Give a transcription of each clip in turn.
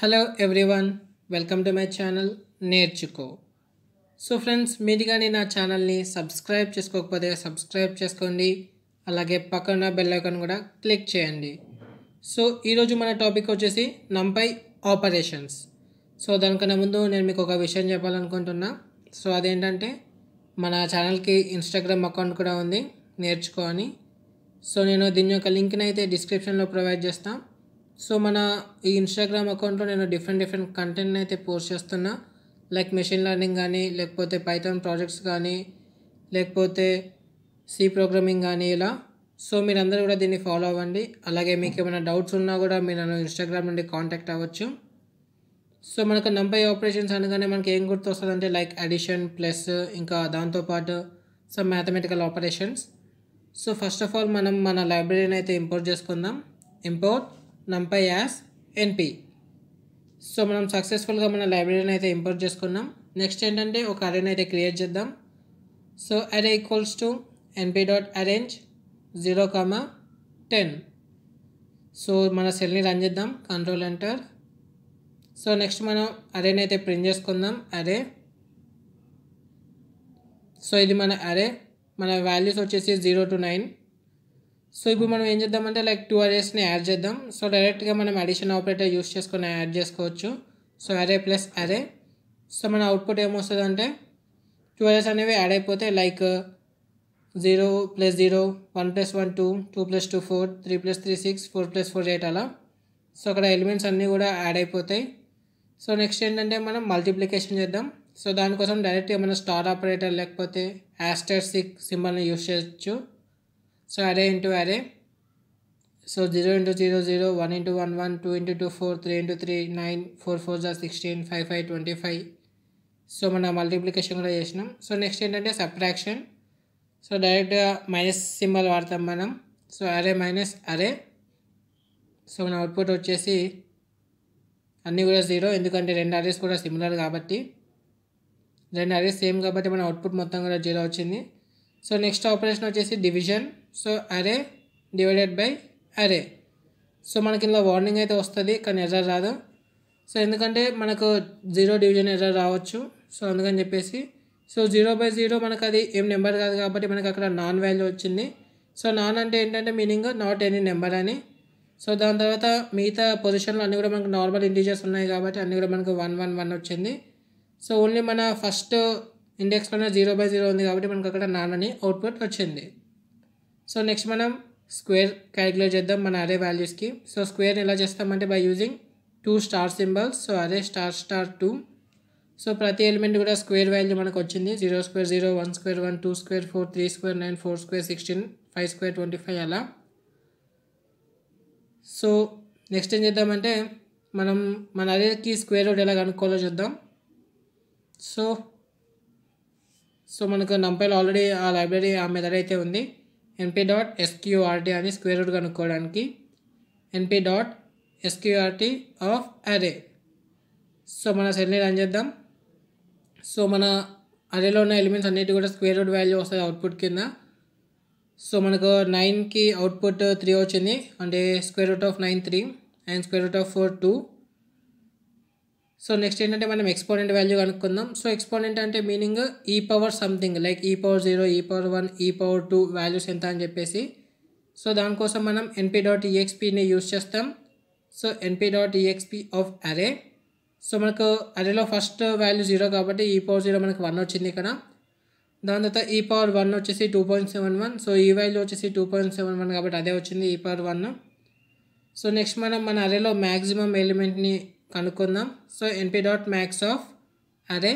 Hello everyone welcome to my channel నేర్చుకో so friends మీరు కానీ నా ఛానల్ని సబ్స్క్రైబ్ చేసుకోకపోతే సబ్స్క్రైబ్ చేసుకోండి అలాగే పక్కన బెల్ ఐకాన్ కూడా క్లిక్ చేయండి సో ఈరోజు మన టాపిక్ వచ్చేసి నంపై ఆపరేషన్స్ సో దానికన్నా ముందు నేను మీకు ఒక విషయం చెప్పాలనుకుంటున్నా సో అదేంటంటే మన ఛానల్కి ఇన్స్టాగ్రామ్ అకౌంట్ కూడా ఉంది నేర్చుకో అని సో నేను దీని యొక్క లింక్ని అయితే డిస్క్రిప్షన్లో ప్రొవైడ్ చేస్తాను సో మన ఈ ఇన్స్టాగ్రామ్ అకౌంట్లో నేను డిఫరెంట్ డిఫరెంట్ కంటెంట్ని అయితే పోస్ట్ చేస్తున్నా లైక్ మెషిన్ లెర్నింగ్ కానీ లేకపోతే పైథాన్ ప్రాజెక్ట్స్ కానీ లేకపోతే సి ప్రోగ్రామింగ్ కానీ ఇలా సో మీరందరూ కూడా దీన్ని ఫాలో అవ్వండి అలాగే మీకు ఏమైనా డౌట్స్ ఉన్నా కూడా మీరు నన్ను ఇన్స్టాగ్రామ్ నుండి కాంటాక్ట్ అవ్వచ్చు సో మనకు నంబర్ ఆపరేషన్స్ అనగానే మనకి ఏం గుర్తు వస్తుందంటే లైక్ అడిషన్ ప్లస్ ఇంకా దాంతోపాటు some mathematical operations so first of all మనం మన లైబ్రరీని అయితే ఇంపోర్ట్ చేసుకుందాం import NumPy as NP so మనం సక్సెస్ఫుల్గా మన లైబ్రరీని అయితే ఇంపోర్ట్ చేసుకున్నాం నెక్స్ట్ ఏంటంటే ఒక అరేని అయితే క్రియేట్ చేద్దాం so array equals to NP dot arange zero comma ten so మన సెల్ని రన్ చేద్దాం కంట్రోల్ ఎంటర్ సో నెక్స్ట్ మనం అరేని అయితే ప్రింట్ చేసుకుందాం అరే సో ఇది మన అరే మన వాల్యూస్ వచ్చేసి జీరో టు నైన్ సో ఇప్పుడు మనం ఏం చేద్దామంటే లైక్ టూ అరేస్ని యాడ్ చేద్దాం సో డైరెక్ట్గా మనం అడిషన్ ఆపరేటర్ యూస్ చేసుకొని యాడ్ చేసుకోవచ్చు so array plus array so మన అవుట్పుట్ ఏమొస్తుందంటే టూ అరేస్ అనేవి యాడ్ అయిపోతే like zero plus zero one plus one two two plus two four three plus three six four plus four eight అలా so అక్కడ elements అన్నీ కూడా add అయిపోతాయి so next ఏంటంటే మనం మల్టిప్లికేషన్ చేద్దాం సో దానికోసం డైరెక్ట్గా మనం స్టార్ ఆపరేటర్ లేకపోతే యాస్టర్ సిక్ సింబల్ని యూస్ చేయొచ్చు so array into array so zero into zero zero one into one one two into two four three into three nine four four జా sixteen five five twenty five so మన multiplication కూడా చేసినాం so next ఏంటంటే subtraction so డైరెక్ట్గా minus symbol వాడతాం మనం so అరే minus అరే సో మన అవుట్పుట్ వచ్చేసి అన్నీ కూడా జీరో ఎందుకంటే రెండు అరేస్ కూడా సిమిలర్ కాబట్టి రెండు అరేస్ సేమ్ కాబట్టి మన అవుట్పుట్ మొత్తం కూడా జీరో వచ్చింది సో నెక్స్ట్ ఆపరేషన్ వచ్చేసి division so array divided by array so మనకి ఇందులో వార్నింగ్ అయితే వస్తుంది కానీ ఎర్ర రాదు సో ఎందుకంటే మనకు జీరో డివిజన్ ఎర్ర రావచ్చు సో అందుకని చెప్పేసి సో జీరో బై జీరో మనకు అది ఏం నెంబర్ కాదు కాబట్టి మనకు అక్కడ నాన్ వాల్యూ వచ్చింది సో నాన్ అంటే ఏంటంటే మీనింగ్ నాట్ ఎనీ నెంబర్ అని సో దాని తర్వాత మిగతా పొజిషన్లు అన్నీ కూడా మనకు నార్మల్ ఇంటీజర్స్ ఉన్నాయి కాబట్టి అన్నీ కూడా మనకు వన్ వన్ వన్ వచ్చింది సో ఓన్లీ మన ఫస్ట్ ఇండెక్స్లోనే జీరో బై జీరో ఉంది కాబట్టి మనకు అక్కడ నాన్ అని అవుట్పుట్ వచ్చింది సో నెక్స్ట్ మనం స్క్వేర్ క్యాలిక్యులేట్ చేద్దాం మన అరే వాల్యూస్కి సో స్క్వేర్ ఎలా చేస్తామంటే by using two star symbols so array star star two so ప్రతి ఎలిమెంట్ కూడా స్క్వేర్ వాల్యూ మనకు వచ్చింది zero square zero one square one two square four three square nine four square sixteen five square twenty five అలా so next ఏం చేద్దామంటే మనం మన అరేకి square root ఎలా కనుక్కోవాలో చూద్దాం సో సో మనకు నంపైలో ఆల్రెడీ ఆ లైబ్రరీ ఆ మెథడ్ అయితే ఉంది ఎన్పి డాట్ ఎస్క్యూఆర్టీ అని స్క్వేర్ రూట్ కనుక్కోవడానికి NP dot SQRT of array so మన సెల్ని రన్ చేద్దాం సో మన అరేలో ఉన్న ఎలిమెంట్స్ అన్నిటి కూడా స్క్వేర్ రూట్ వాల్యూ వస్తుంది అవుట్పుట్ కింద సో మనకు నైన్కి అవుట్పుట్ త్రీ వచ్చింది అంటే square root of nine three and square root of four two so next ఏంటంటే మనం ఎక్స్పోనెంట్ వాల్యూ కనుక్కుందాం సో ఎక్స్పోనెంట్ అంటే meaning e power something like e power zero e power one e power two values ఎంత అని చెప్పేసి so దానికోసం మనం NP dot ఈఎక్స్పీని యూస్ చేస్తాం so NP dot EXP of array so మనకు అరేలో ఫస్ట్ వాల్యూ జీరో కాబట్టి ఈ పవర్ జీరో మనకు వన్ వచ్చింది ఇక్కడ దాని తర్వాత ఈ పవర్ వన్ వచ్చేసి two point seven one so ఈ వాల్యూ వచ్చేసి టూ పాయింట్ సెవెన్ వన్ కాబట్టి అదే వచ్చింది ఈ పవర్ వన్ సో నెక్స్ట్ మనం మన అరేలో మ్యాక్సిమం ఎలిమెంట్ని కనుక్కుందాం so NP dot max of array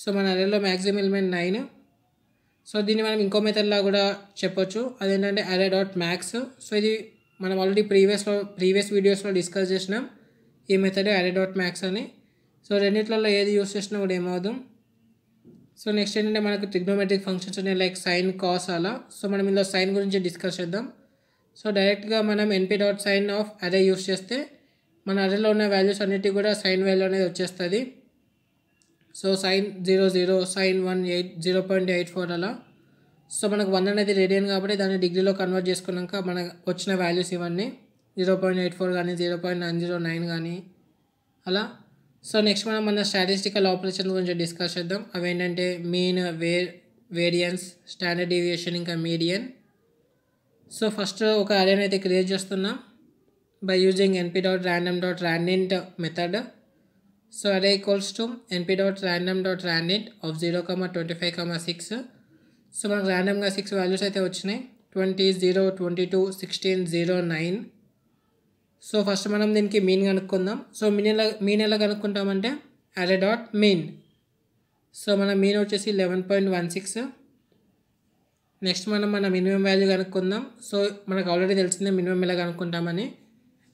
so మన అరేలో మ్యాక్సిమం ఎలిమెంట్ నైన్ సో దీన్ని మనం ఇంకో మెథడ్లా కూడా చెప్పొచ్చు అదేంటంటే అరే డాట్ మ్యాక్స్ సో ఇది మనం ఆల్రెడీ ప్రీవియస్లో ప్రీవియస్ వీడియోస్లో డిస్కస్ చేసినాం ఈ మెథడ్ అరే డాట్ మ్యాక్స్ అని సో రెండిట్లలో ఏది యూస్ చేసినా కూడా ఏమవుదు సో నెక్స్ట్ ఏంటంటే మనకు ట్రిగ్నోమెట్రిక్ ఫంక్షన్స్ ఉన్నాయి లైక్ సైన్ కాస్ అలా సో మనం ఇందులో సైన్ గురించి డిస్కస్ చేద్దాం సో డైరెక్ట్గా మనం NP dot sine of array use చేస్తే మన అర్రేలో ఉన్న వాల్యూస్ అన్నిటి కూడా సైన్ వాల్యూ అనేది వచ్చేస్తుంది so sine zero zero sine one eight zero point eight four అలా సో మనకు వన్ అనేది రేడియన్ కాబట్టి దాన్ని డిగ్రీలో కన్వర్ట్ చేసుకున్నాక మనకు వచ్చిన వాల్యూస్ ఇవన్నీ జీరో పాయింట్ ఎయిట్ ఫోర్ కానీ zero point nine zero nine కానీ అలా సో నెక్స్ట్ మనం మన స్టాటిస్టికల్ ఆపరేషన్ గురించి డిస్కస్ చేద్దాం అవేంటంటే మీన్ వే వేరియన్స్ స్టాండర్డ్ డీవియేషన్ ఇంకా మీడియన్ సో ఫస్ట్ ఒక అరేనైతే క్రియేట్ చేస్తున్నాం by using np.random.randint method. So array equals to np.random.randint of 0, 25, 6. So మనకు ర్యాండమ్గా సిక్స్ వాల్యూస్ అయితే వచ్చినాయి twenty zero twenty two sixteen zero nine so first మనం దీనికి మీన్ కనుక్కుందాం సో మీన్ ఎలా మీన్ ఎలా కనుక్కుంటామంటే అరే డాట్ మీన్ సో మన మీన్ వచ్చేసి eleven point one six next మనం మన మినిమం వాల్యూ కనుక్కుందాం సో మనకు ఆల్రెడీ తెలిసిందే మినిమం ఎలా కనుక్కుంటామని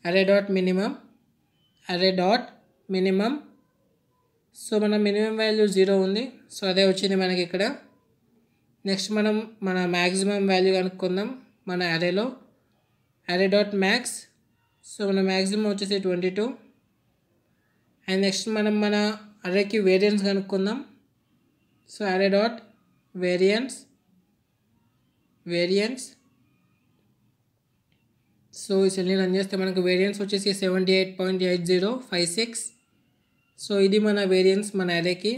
array dot minimum array dot minimum so మన మినిమం వాల్యూ జీరో ఉంది సో అదే వచ్చింది మనకి ఇక్కడ నెక్స్ట్ మనం మన మ్యాక్సిమం వాల్యూ కనుక్కుందాం మన అరేలో అరే డాట్ మ్యాక్స్ సో మన మ్యాక్సిమం వచ్చేసి ట్వంటీ టూ అండ్ నెక్స్ట్ మనం మన అరేకి వేరియన్స్ కనుక్కుందాం so array dot variance variance so సెల్ని రన్ చేస్తే మనకు వేరియన్స్ వచ్చేసి seventy eight point eight zero five six so ఇది మన వేరియన్స్ మన అరేకి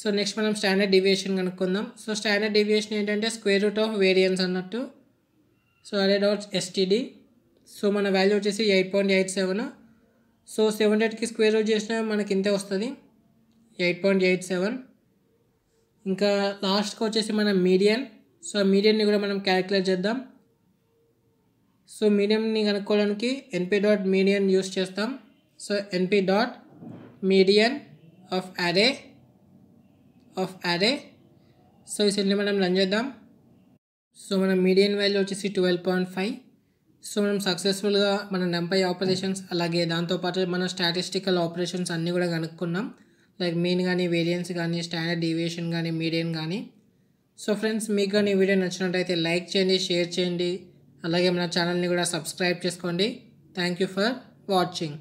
సో నెక్స్ట్ మనం స్టాండర్డ్ డివియేషన్ కనుక్కుందాం సో స్టాండర్డ్ డివియేషన్ ఏంటంటే స్క్వేర్ రూట్ ఆఫ్ వేరియన్స్ అన్నట్టు so array dot STD so మన వాల్యూ వచ్చేసి eight point eight seven so seven ఎయిట్కి స్క్వేర్ రూట్ చేసినా మనకి ఇంతే వస్తుంది ఎయిట్ పాయింట్ ఎయిట్ సెవెన్ ఇంకా లాస్ట్కి వచ్చేసి మన మీడియన్ సో మీడియన్ని కూడా మనం క్యాలిక్యులేట్ చేద్దాం సో మీడియంని కనుక్కోవడానికి ఎన్పి డాట్ మీడియన్ యూస్ చేస్తాం so NP dot median of array of array so ఈ సెల్ని మనం రన్ చేద్దాం సో మనం మీడియన్ వాల్యూ వచ్చేసి ట్వెల్వ్ పాయింట్ ఫైవ్ సో మనం సక్సెస్ఫుల్గా మన నెంపై ఆపరేషన్స్ అలాగే దాంతోపాటు మన స్టాటిస్టికల్ ఆపరేషన్స్ అన్నీ కూడా కనుక్కున్నాం లైక్ మీన్ కానీ వేరియన్స్ కానీ స్టాండర్డ్ డీవియేషన్ కానీ మీడియన్ కానీ సో ఫ్రెండ్స్ మీకు కానీ ఈ వీడియో నచ్చినట్టయితే లైక్ చేయండి షేర్ చేయండి అలాగే మన ఛానల్ని కూడా సబ్స్క్రైబ్ చేసుకోండి థ్యాంక్ యూ ఫర్ వాచింగ్